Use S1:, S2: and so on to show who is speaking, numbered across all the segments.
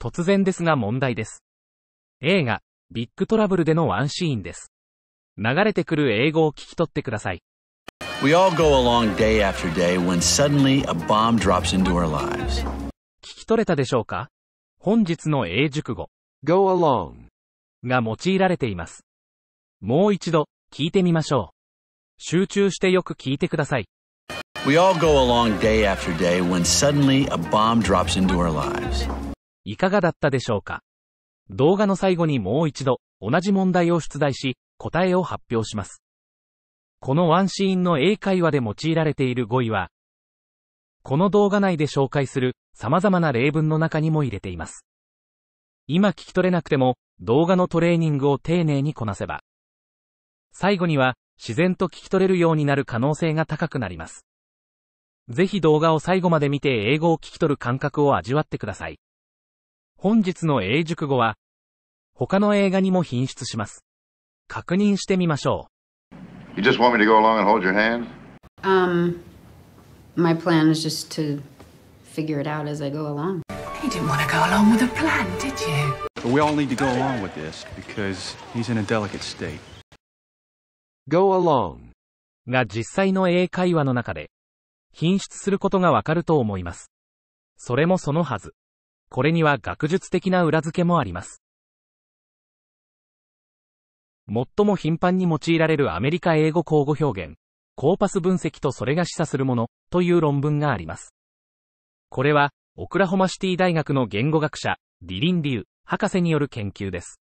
S1: 突然ですが問題です。映画、ビッグトラブルでのワンシーンです。流れてくる英語を聞き取ってください。We all go along day after day when suddenly a bomb drops into our lives. 聞き取れたでしょうか本日の英熟語 go along が用いられています。もう一度聞いてみましょう。集中してよく聞いてください。
S2: We all go along day after day when suddenly a bomb drops into our lives.
S1: いかがだったでしょうか動画の最後にもう一度、同じ問題を出題し、答えを発表します。このワンシーンの英会話で用いられている語彙は、この動画内で紹介する様々な例文の中にも入れています。今聞き取れなくても、動画のトレーニングを丁寧にこなせば、最後には自然と聞き取れるようになる可能性が高くなります。ぜひ動画を最後まで見て英語を聞き取る感覚を味わってください。本日の英熟語は、他の映画にも品質します。確認してみましょう。You just want me to go along and hold your hand? Um, my plan is just to figure it out as I go along. You didn't want to go along with a plan, did you? But we all need to go along with this because he's in a delicate state. Go along が実際の英会話の中で、品質することがわかると思います。それもそのはず。これには学術的な裏付けもあります。最も頻繁に用いられるアメリカ英語交互表現、コーパス分析とそれが示唆するものという論文があります。これは、オクラホマシティ大学の言語学者、ディリン・リュウ博士による研究です。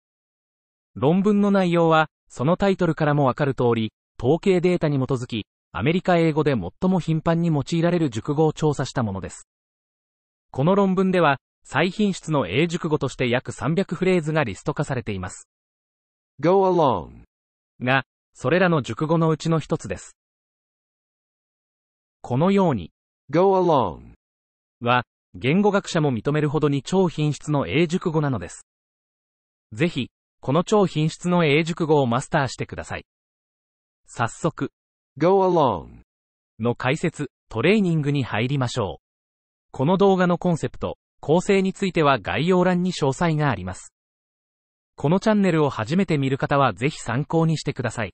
S1: 論文の内容は、そのタイトルからもわかる通り、統計データに基づき、アメリカ英語で最も頻繁に用いられる熟語を調査したものです。この論文では、最品質の英熟語として約300フレーズがリスト化されています。go along が、それらの熟語のうちの一つです。このように、go along は、言語学者も認めるほどに超品質の英熟語なのです。ぜひ、この超品質の英熟語をマスターしてください。早速、go along の解説、トレーニングに入りましょう。この動画のコンセプト、構成については概要欄に詳細があります。このチャンネルを初めて見る方はぜひ参考
S2: にしてください。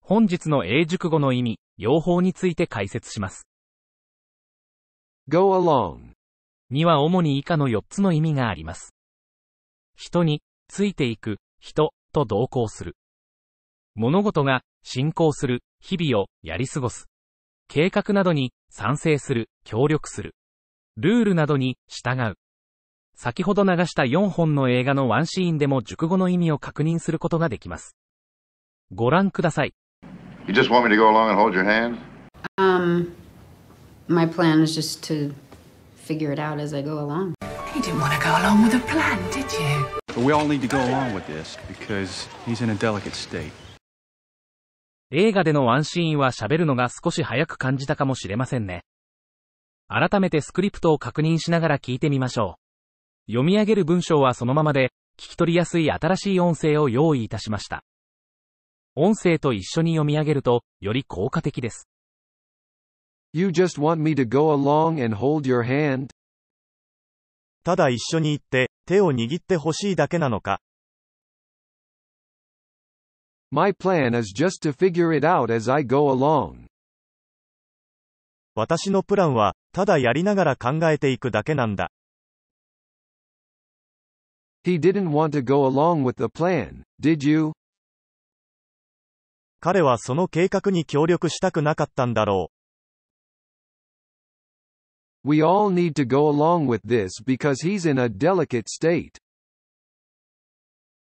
S1: 本日の英熟語の意味、用法について解説します。go along には主に以下の4つの意味があります。人に、ついていく、人、と同行する。物事が、進行する、日々を、やり過ごす。計画などに賛成する、協力する。ルールなどに従う。先ほど流した4本の映画のワンシーンでも熟語の意味を確認することができます。ご覧ください。You just want me to go along and hold your hand? Um, my plan is just to figure it out as I go along. You didn't want to go along with a plan, did
S2: you? But we all need to go along with this because he's in a delicate state.
S1: 映画でのワンシーンは喋るのが少し早く感じたかもしれませんね。改めてスクリプトを確認しながら聞いてみましょう。読み上げる文章はそのままで、聞き取りやすい新しい音声を用意いたしました。音声と一緒に読み上げると、より効果的です。You just want me
S2: to go along and hold your hand. ただ一緒に行って、手を握ってほしいだけなのか、My plan is just to figure it out as I go along. 私のプランは、ただやりながら考えていくだけなんだ。He didn't want to go along with the plan, did you? 彼はその計画に協力したくなかったんだろう。We all need to go along with this because he's in a delicate state.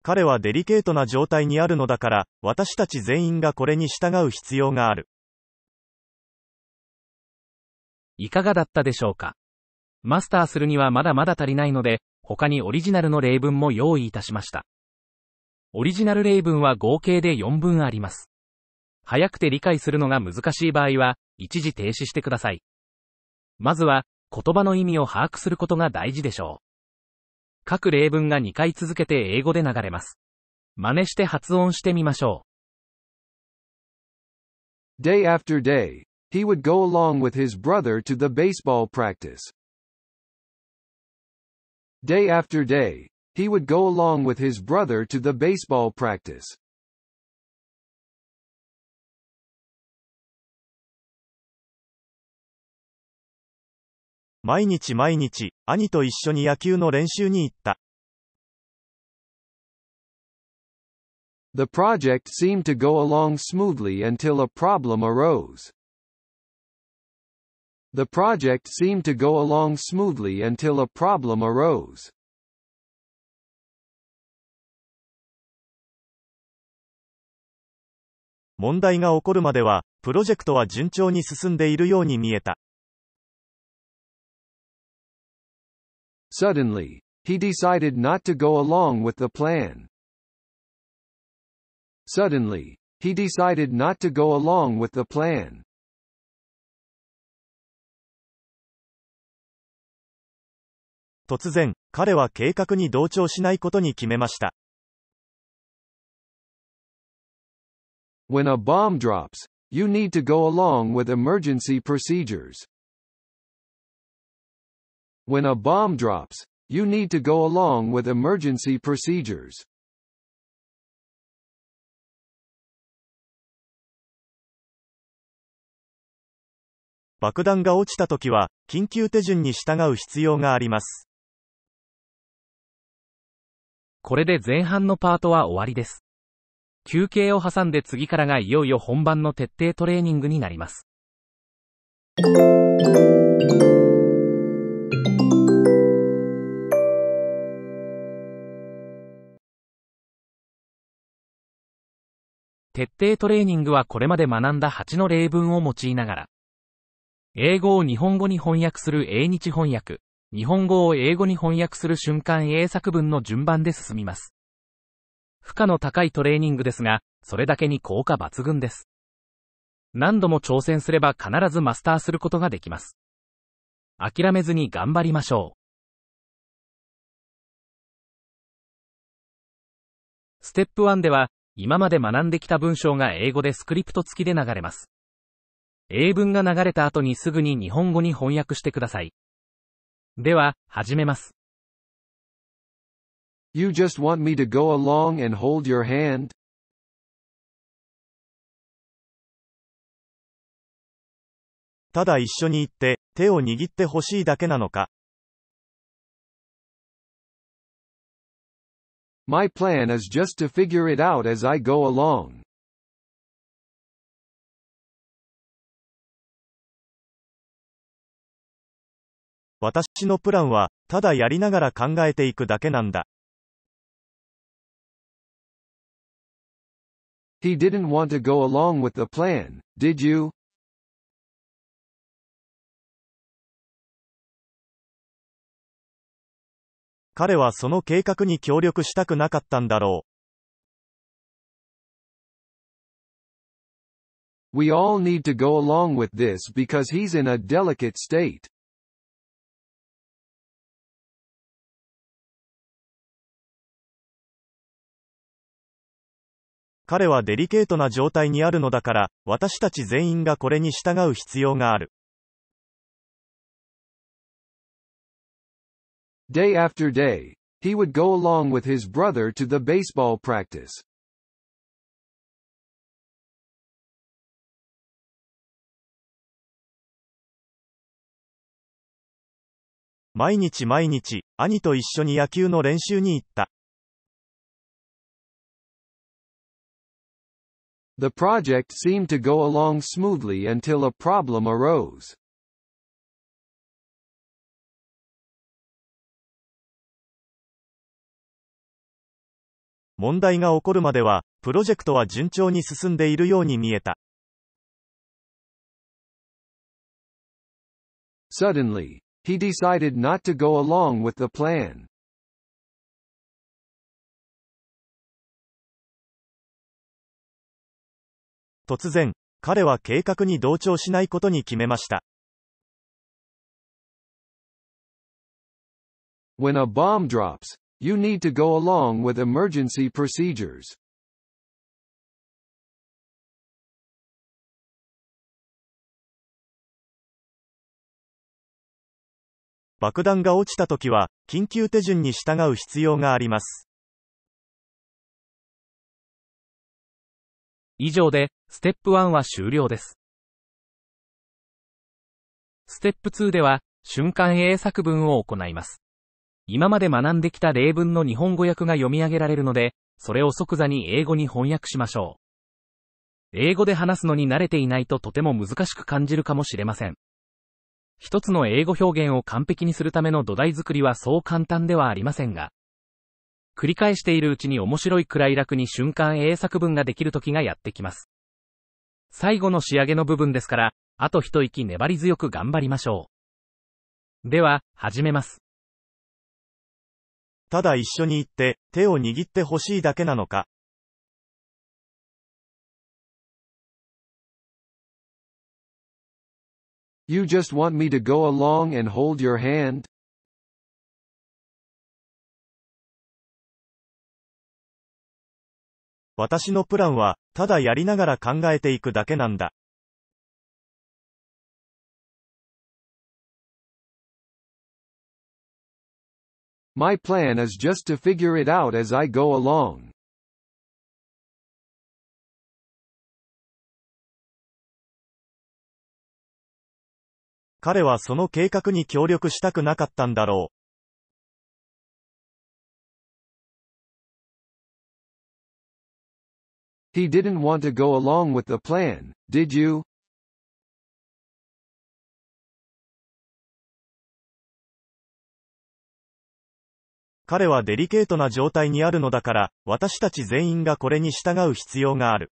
S2: 彼はデリケートな状態にあるのだから、私たち全員がこれに従う必要がある。
S1: いかがだったでしょうかマスターするにはまだまだ足りないので、他にオリジナルの例文も用意いたしました。オリジナル例文は合計で4文あります。早くて理解するのが難しい場合は、一時停止してください。まずは、言葉の意味を把握することが大事でしょう。各例文が2回続けて英語で流れます。真似して発音してみましょ
S2: う。Day after day, he would go along with his brother to the baseball practice. Day after day, he would go along with his brother to the baseball practice. 毎日毎日、兄と一緒に野球の練習に行った。The project seemed to go along smoothly until a problem arose. The project seemed to go along smoothly until a problem arose. 問題が起こるまでは、プロジェクトは順調に進んでいるように見えた。Suddenly, he decided not to go along with the plan. Suddenly, he decided not to go along with the plan. Suddenly, When a bomb drops, you need to go along with emergency procedures. When a bomb drops, you need to go along with emergency procedures. これ
S1: で前半のパートは終わりです。休憩を挟んで次からがいよいよ本番の徹底トレーニングになります。徹底トレーニングはこれまで学んだ8の例文を用いながら、英語を日本語に翻訳する英日翻訳、日本語を英語に翻訳する瞬間英作文の順番で進みます。負荷の高いトレーニングですが、それだけに効果抜群です。何度も挑戦すれば必ずマスターすることができます。
S2: 諦めずに頑張りましょう。
S1: ステップ1では、今まで学んできた文章が英語でスクリプト付きで流れます。英文が流れた後にすぐに日本語に翻訳してください。では、始めます。
S2: You just want me to go along and hold your hand?「ただ一緒に行って、手を握ってほしいだけなのか?」My plan is just to figure it out as I go along. He didn't want to go along with the plan, did you? 彼はその計画に協力したくなかったんだろう。We all need to go along with this because he's in a delicate state. 彼はデリケートな状態にあるのだから、私たち全員がこれに従う必要がある。Day after day, he would go along with his brother to the baseball practice. The project seemed to go along smoothly until a problem arose. 問題が起こるまでは、プロジェクトは順調に進んでいるように見えた。Suddenly, he decided not to go along with the plan. 突然、彼は計画に同調しないことに決めました。When a bomb drops, You need to go along with emergency procedures. Bakudan 以上
S1: で、ステップ1は終了です。ステップ2では、瞬間英作文を行います。今まで学んできた例文の日本語訳が読み上げられるので、それを即座に英語に翻訳しましょう。英語で話すのに慣れていないととても難しく感じるかもしれません。一つの英語表現を完璧にするための土台作りはそう簡単ではありませんが、繰り返しているうちに面白いくらい楽に瞬間英作文ができる時がやってきます。最後の仕上げの部分ですから、あと一息粘り強く頑張りましょ
S2: う。では、始めます。ただ一緒に行って、手を握ってほしいだけなのか。You just want me to go along and hold your hand? 私のプランは、ただやりながら考えていくだけなんだ。My plan is just to figure it out as I go along. 彼はその計画に協力したくなかったんだろう。He didn't want to go along with the plan, did you? 彼はデリケートな状態にあるのだから、私たち全員がこれに従う必要がある。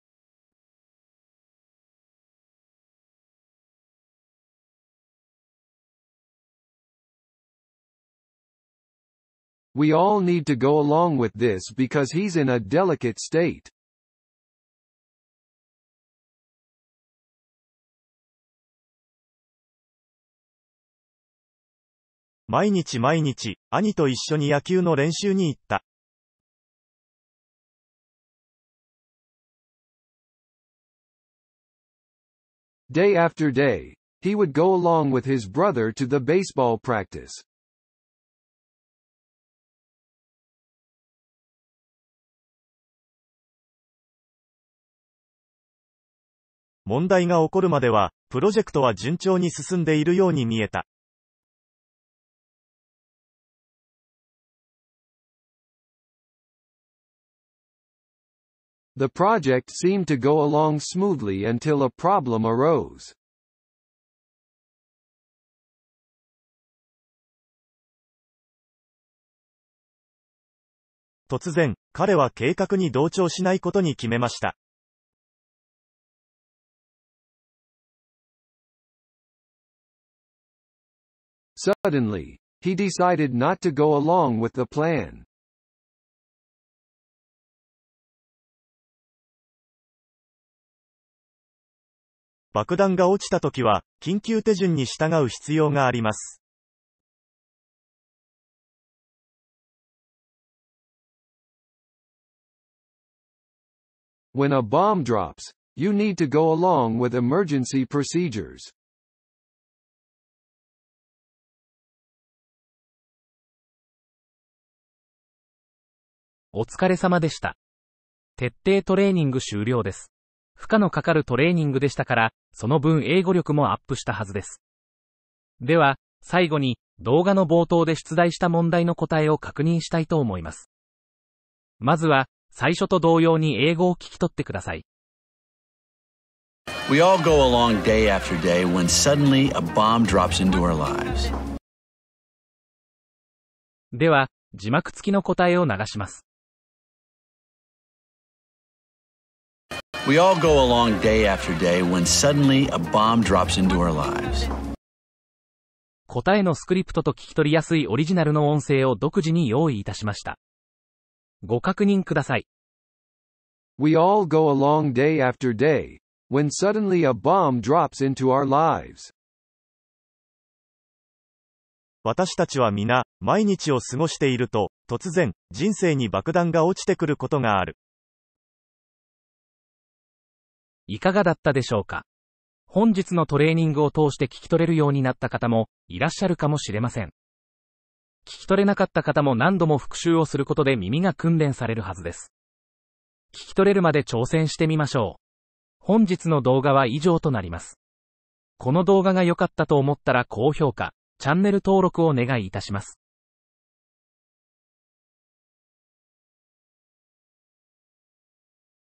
S2: We all need to go along with this because he's in a delicate state. 毎日毎日、兄と一緒に野球の練習に行った。Day after day, he would go along with his brother to the baseball practice. 問題が起こるまでは、プロジェクトは順調に進んでいるように見えた。The project seemed to go along smoothly until a problem arose. Suddenly, he decided not to go along with the plan. 爆弾が落ちた時は、緊急手順に従う必要があります。When a bomb drops, you need to go along with emergency procedures.
S1: お疲れ様でした。徹底トレーニング終了です。負荷のかかるトレーニングでしたから、その分英語力もアップしたはずです。では、最後に、動画の冒頭で出題した問題の答えを確認したいと思います。まずは、最初と同様に英語を聞き取ってください。
S2: We all go along day after day when suddenly a bomb drops into our lives.
S1: では、字幕付きの答えを
S2: 流します。We all go along day after day when suddenly a bomb drops into our lives.
S1: 答えのスクリプトと聞き取りやすいオリジナルの音声を独自に用意いたしました。ご確認ください。
S2: We all go along day after day, when suddenly a bomb drops into our lives. 私たちは皆、毎日を過ごしていると、突然、人
S1: 生に爆弾が落ちてくることがある。いかがだったでしょうか本日のトレーニングを通して聞き取れるようになった方もいらっしゃるかもしれません。聞き取れなかった方も何度も復習をすることで耳が訓練されるはずです。聞き取れるまで挑戦してみましょう。本日の動画は以上となります。この動画が良かったと思ったら高評価、チャンネル登録をお願いいたします。